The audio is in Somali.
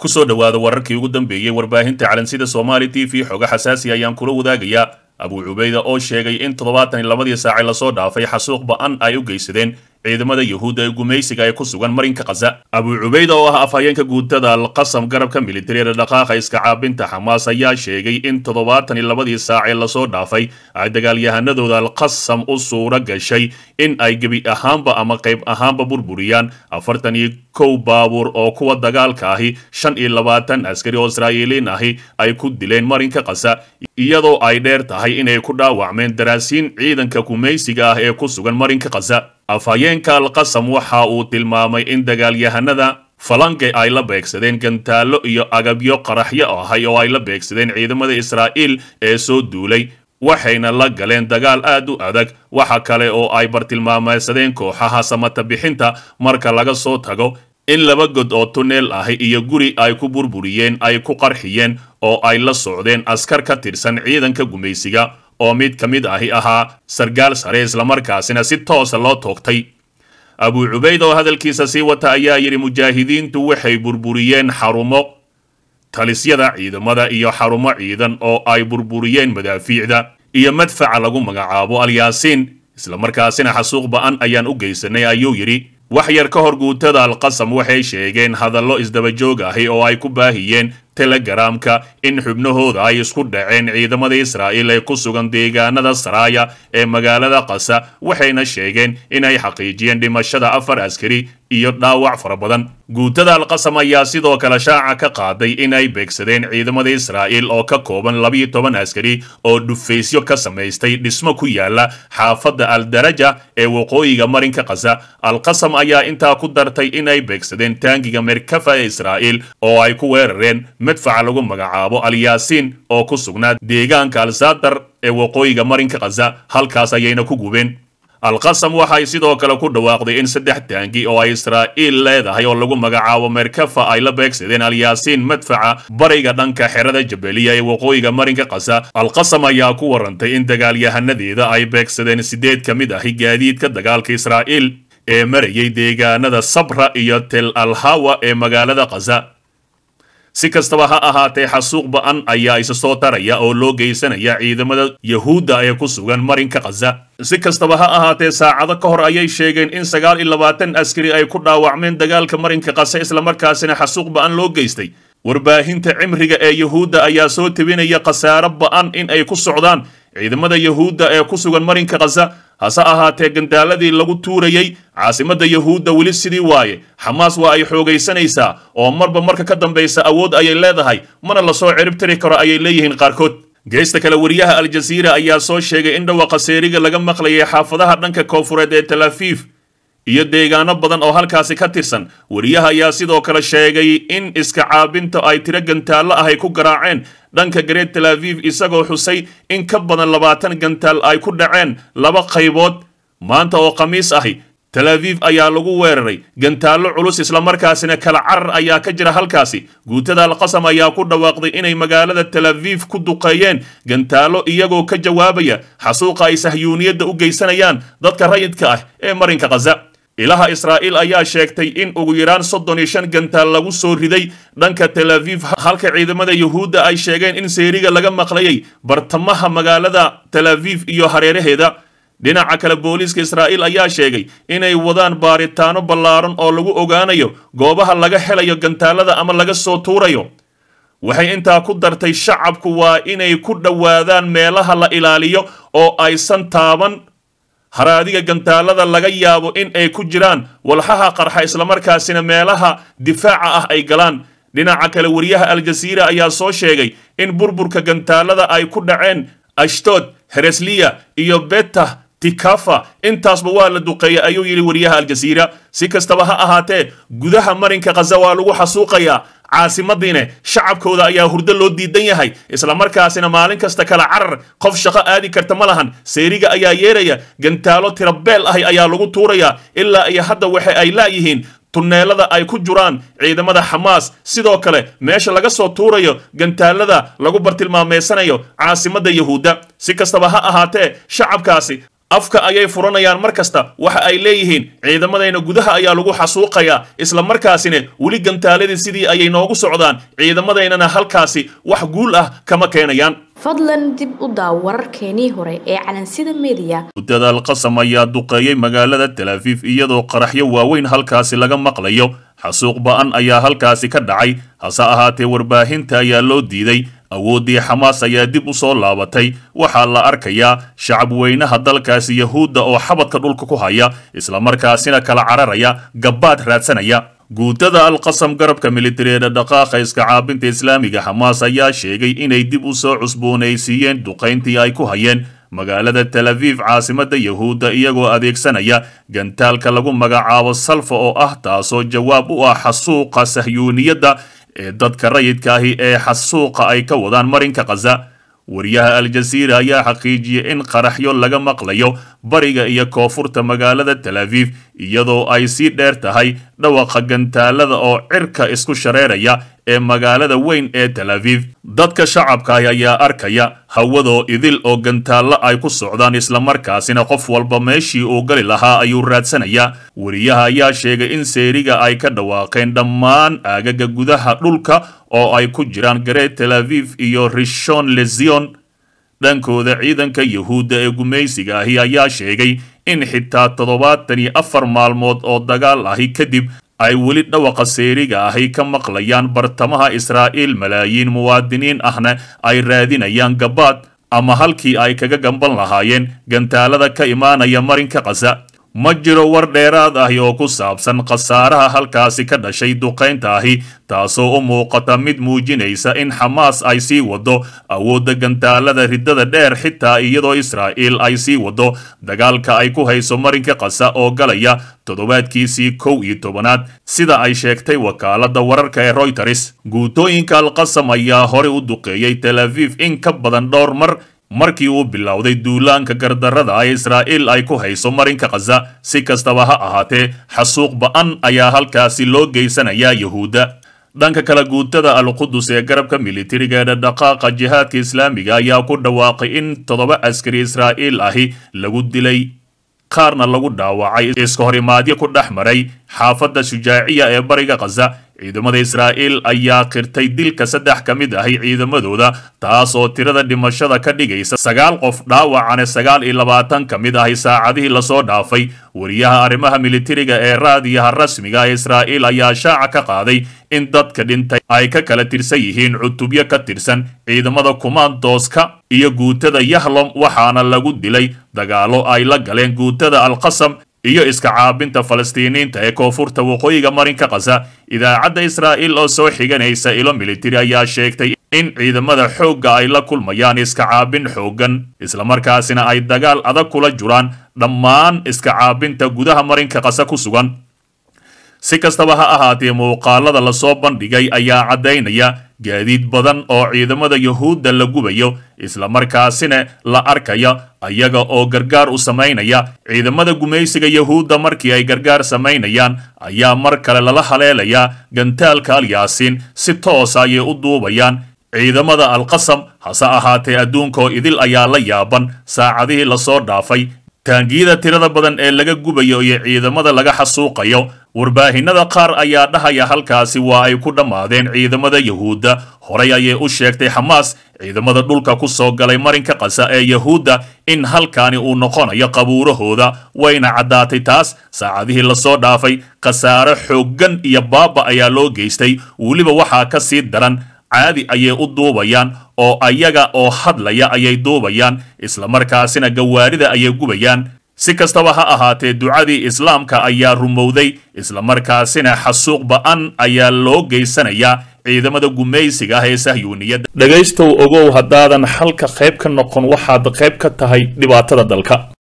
ku soo dhowaada wararkii ugu dambeeyey warbaahinta calansida soomaali t v xoga xasaasi ayaan kula wadaagayaa abuu cubayda oo sheegay in toddobaatan iyo labadii saacay lasoo dhaafay xasuuq ba'an ay u geysadeen ciidamada yuhuudda ee gumaysiga ee ku sugan marinka khaza abuu cubayd oo ah afhayeenka guutada alqasam garabka militariga dhaqaaqa iska caabinta xamaas ayaa sheegay in toddobaatan iyo labadii saac ee lasoo dhaafay ay dagaalyahanadooda alqasam u suuro gashay in ay gebi ahaanba ama qayb ahaanba burburiyaan afartan iyo kow baabuur oo kuwa dagaalka ahi shan iyo labaatan askari oo israa'iiliin ahi ay ku dileen marinka khaza iyadoo ay dheer tahay inay ku dhaawacmeen daraasiin ciidanka gumaysiga ah ee ku sugan marinka khaza afhayeenka alqasam waxa uu tilmaamay in dagaalyahanada falange ay la beegsadeen gantaallo iyo agabyo qaraxyo ahay oo ay la beegsadeen ciidamada israa'iil ee soo duulay waxayna la galeen dagaal aad u adag waxa kale oo ay bartilmaamaysadeen kooxaha samatabixinta marka laga soo tago in laba god oo tuneel ahi iyo guri ay ku burburiyeen ay ku qarxiyeen oo ay la socdeen askar ka tirsan ciidanka gumaysiga oo mid ka mid ahi ahaa sargaal sare islamarkaasina si toosa loo toogtay abu cubayd oo hadalkiisa sii wata ayaa yidhi mujaahidiintu waxay burburiyeen xarumo talisyada ciidamada iyo xarumo ciidan oo ay burburiyeen madaafiicda iyo madfaca lagu magacaabo alyaasiin islamarkaasina xasuuq ba'an ayaan u geysanay ayuu yidhi wax yar ka hor guutada alqasam waxay sheegeen hadallo isdabajoog ahi oo ay ku baahiyeen telegaraamka in xubnahooda ay isku dhaceen ciidamada israa'iil ee ku sugan deegaanada saraaya ee magaalada qasa waxayna sheegeen inay xaqiijiyeen dhimashada afar askari iyo dhaawac fara badan guutada alqasam ayaa sidoo kale shaaca ka qaaday in ay beegsadeen ciidamada israa'iil oo ka kooban labiyo toban askari oo dhufaysyo ka samaystay dhismo ku yaalla xaafadda aldaraja ee waqooyiga marinka khaza alqasam ayaa intaa ku dartay in ay beegsadeen taangiga merkafa ee israa'iil oo ay ku weerareen madfaca lagu magacaabo alyaasiin oo ku sugnaa deegaanka alsadar ee waqooyiga marinka khaza halkaas ayayna ku gubeen alqasam waxay sidoo kale ku dhawaaqday in saddex taangi oo ay israa'iil leedahay oo lagu magacaabo meerkafa ay la beegsadeen alyaasiin madfaca bariga dhanka xerada jabeliya ee waqooyiga marinka qasa alqasam ayaa ku warantay in dagaalyahanadeeda ay beegsadeen sideed ka mid ahi gaadiidka dagaalka israa'iil ee marayay deegaanada sabra iyo tel alhawa ee magaalada qasa si kastaba ha ahaatee xasuuq ba'an ayaa isa soo taraya oo loo geysanaya ciidamada yahuudda ee ku sugan marinka khaza si kastaba ha ahaatee saacado ka hor ayay sheegeen in sagaal iyo labaatan askari ay ku dhaawacmeen dagaalka marinka khaza islamarkaasina xasuuq ba'an loo geystay warbaahinta cimriga ee yahuudda ayaa soo tebinaya khasaaro ba'an in ay ku socdaan ciidamada yahuudda ee ku sugan marinka khaza hase ahaatee gandaalladii lagu tuurayey caasimadda yahuudda weli sidii waaye xamaas waa ay xoogaysanaysaa oo marba marka ka dambaysa awood ayay leedahay mana lasoo cirib tiri karo ayay leeyihiin qaarkood geesta kale wariyaha al jasiira ayaa soo sheegay in dhawaqa seeriga laga maqlayay xaafadaha dhanka koonfureed ee talafiif iyo deegaano badan oo halkaasi ka tirsan wariyaha ayaa sidoo kale sheegay in iska caabinta ay tiro gantaallo ahay ku garaaceen dhanka gareer tel aviv isagoo xusay in ka badan labaatan gantaal ay ku dhaceen laba qaybood maanta oo khamiis ahi tel aviv ayaa lagu weeraray gantaallo culus islamarkaasina kala carar ayaa ka jira halkaasi guutada alqasam ayaa ku dhawaaqday inay magaalada tel aviif ku duqeeyeen gantaallo iyagoo ka jawaabaya xasuuqa ay sahyuuniyadda u geysanayaan dadka rayidka ah ee marinka khaza ilaha israa'iil ayaa sheegtay in ugu yaraan soddon iyo shan gantaal lagu soo riday dhanka tel aviv halka ciidamada yuhuudda ay sheegeen in seeriga laga maqlayay bartamaha magaalada tel aviv iyo hareeraheeda dhinaca kale booliiska israa'iil ayaa sheegay inay wadaan baaritaano ballaaran oo lagu ogaanayo goobaha laga helayo gantaalada ama laga soo tuurayo waxay intaa ku dartay shacabku waa inay ku dhowaadaan meelaha la ilaaliyo oo aysan taaban haraadiga gantaalada laga yaabo in ay ku jiraan walxaha qarxa islamarkaasina meelaha difaaca ah ay galaan dhinaca kale wariyaha aljasiira ayaa soo sheegay in burburka gantaalada ay ku dhaceen ashtood heresliya iyo betah tikafa intaasba waa la duqeeyay ayuu yidhi wariyaha aljasiira si kastaba ha ahaatee gudaha marinka khaza waa lagu xasuuqayaa caasimadiine shacabkooda ayaa hurdo loo diidan yahay islamarkaasina maalin kasta kala carar qof shaqo aadi karta ma lahan seeriga ayaa yeeraya gantaalo tirabeel ah ayaa lagu tuurayaa ilaa iyo hadda waxa ay laayihiin tunneelada ay ku juraan ciidamada xamaas sidoo kale meesha laga soo tuurayo gantaalada lagu bartilmaameysanayo caasimadda yahuudda si kastaba ha ahaatee shacabkaasi afka ayay furanayaan mar kasta waxa ay leeyihiin ciidamadayna gudaha ayaa lagu xasuuqayaa islamarkaasina weli gantaaladii sidii ayay noogu socdaan ciidamadaynana halkaasi wax guul ah kama keenayaan fadlan dib u daaw wararkeenii hore ee calansida mediya dadaal qasam ayaa duqeeyey magaalada talaafiif iyadoo qaraxyo waaweyn halkaasi laga maqlayo xasuuq ba'an ayaa halkaasi ka dhacay hase ahaatee warbaahinta ayaa loo diiday awooddii xamaas ayaa dib u soo laabatay waxaa la arkayaa shacabweynaha dalkaasi yahuudda oo xabadka dhulka ku haya isla markaasina kala cararaya gabbaad raadsanaya guutada alqasam garabka militareeda dhaqaaqa caabinta islaamiga xamaas ayaa sheegay inay dib u soo cusboonaysiiyeen duqayntii ay ku hayeen magaalada tel aviif caasimadda yahuudda iyagoo adeegsanaya gantaalka lagu magacaabo salfa oo ah taasoo jawaab u ah xasuuqa sahyuuniyadda ee dadka rayidka ahi ee xasuuqa ay ka wadaan marinka khaza wariyaha al ayaa xaqiijiyay in qaraxyo laga maqlayo bariga iyo koonfurta magaalada tel aviif iyadoo ay sii dheer tahay dhawaqa gantaalada oo cirka isku shareeraya ee magaalada weyn ee tel aviif dadka shacabkaah ayaa arkaya hawadoo idil oo gantaallo ay ku socdaan isla markaasina qof walba meeshii uu gali lahaa ayuu raadsanayaa weriyaha ayaa sheegay in seeriga ay ka dhawaaqeen dhammaan aagaga gudaha dhulka oo ay ku jiraan gareed tel aviif iyo rishon lezion dhankooda ciidanka yuhuudda ee gumaysiga ahi ayaa sheegay in xitaa toddobaatan iyo afar maalmood oo dagaal ahi kadib ay weli dhawaqa seeriga ahi ka maqlayaan bartamaha israa'iil malaayiin muwaadiniin ahna ay raadinayaan gabaad ama halkii ay kaga gamban lahaayeen gantaalada ka imaanaya marinka khaza ma jiro war dheeraad ahi oo ku saabsan khasaaraha halkaasi ka dhashay duqaynta ahi taasoo u muuqata mid muujinaysa in xamaas ay sii wado awoodda gantaalada riddada dheer xitaa iyadoo israa'iil ay sii waddo dagaalka ay ku hayso marinka kasa oo galaya toddobaadkiisii kow iyo tobanaad sida ay sheegtay wakaaladda wararka ee royters guutooyinka alqasam ayaa horey u duqeeyey tel aviv in ka badan dhowr mar markii uu bilowday duulaanka gardarrada ee israa'iil ay ku hayso marinka khaza si kastaba ha ahaatee xasuuq ba'an ayaa halkaasi loo geysanayaa yahuudda dhanka kale guutada alqudus ee garabka militariga ee dhadhaqaaqa jihaadka islaamiga ayaa ku dhawaaqay in toddoba askari israa'iil ahi lagu dilay qaarna lagu dhaawacay iska horimaadyo ku dhex maray xaafadda shujaaciya ee bariga khaza ciidamada israa'iil ayaa qirtay dilka saddex ka mid ahay ciidamadooda taasoo tirada dhimashada ka dhigaysa sagaal qof dhaawacane sagaal iyo labaatan ka mid ahay saacadihii lasoo dhaafay wariyaha arrimaha militariga ee raadiyaha rasmiga ee israa'iil ayaa shaaca ka qaaday in dadka dhintay ay ka kala tirsan yihiin cutubyo ka tirsan ciidamada kumaandoska iyo guutada yahlom waxaana lagu dilay dagaallo ay la galeen guutada alqasam iyo iska caabinta falastiiniinta ee koonfurta waqooyiga marinka khaza idaacadda israa'iil oo soo xiganaysa ilo militari ayaa sheegtay in ciidamada xoogga ay la kulmayaan iska caabin xooggan islamarkaasina ay dagaal adag kula juraan dhammaan iska caabinta gudaha marinka khaza ku sugan si kastaba ha ahaatee muuqaalada lasoo bandhigay ayaa caddaynaya gaadiid badan oo ciidamada yuhuudda la gubayo isla markaasina la arkaya ayaga oo gargaar u samaynaya ciidamada gumaysiga yuhuudda markii ay gargaar samaynayaan ayaa mar kale lala haleelayaa gantaalka alyaasiin si toosa ayay u duubayaan ciidamada alqasam hase ahaatee adduunkaoo idil ayaa la yaaban saacadihii lasoo dhaafay taangiyada tirada badan ee laga gubayo iyo ciidamada laga xasuuqayo warbaahinada qaar ayaa dhahaya halkaasi waa ay ku dhammaadeen ciidamada yahuudda horey ayay u sheegtay xamaas ciidamada dhulka ku soo galay marinka qasa ee yahuudda in halkaani uu noqonayo qabuurahooda wayna caddaatay taas saacadihii lasoo dhaafay khasaare xooggan iyo baaba ayaa loo geystay weliba waxaa ka sii daran caadi ayay u duubayaan oo ayaga oo hadlaya ayay duubayaan isla markaasina gawaarida ayay gubayaan si kastaba ha ahaatee ducadii islaamka ayaa rumowday islamarkaasina xasuuq ba'an ayaa loo geysanayaa ciidamada gumaysiga ah ee sahyuuniyadda dhegaystow ogow haddaadan xalka qayb ka noqon waxaad qayb ka tahay dhibaatada dalka